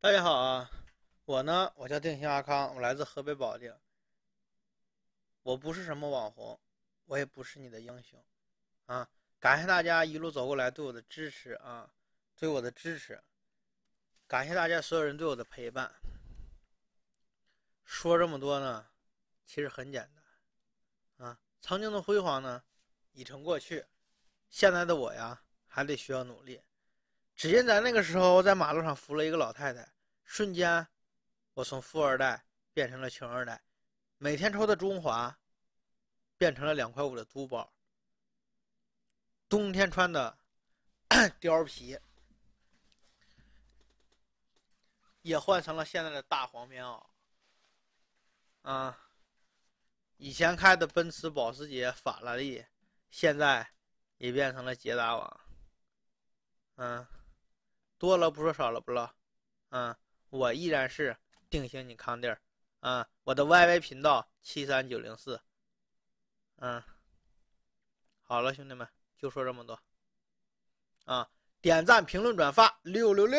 大家好啊，我呢，我叫定兴阿康，我来自河北保定。我不是什么网红，我也不是你的英雄，啊，感谢大家一路走过来对我的支持啊，对我的支持，感谢大家所有人对我的陪伴。说这么多呢，其实很简单，啊，曾经的辉煌呢，已成过去，现在的我呀，还得需要努力。只因在那个时候，我在马路上扶了一个老太太，瞬间，我从富二代变成了穷二代，每天抽的中华，变成了两块五的毒包。冬天穿的 貂皮，也换成了现在的大黄棉袄。嗯，以前开的奔驰、保时捷、法拉利，现在也变成了捷达王。嗯。多了不说少了不唠，嗯，我依然是定兴你康弟儿，嗯，我的 YY 频道七三九零四，嗯，好了兄弟们就说这么多，啊，点赞评论转发六六六。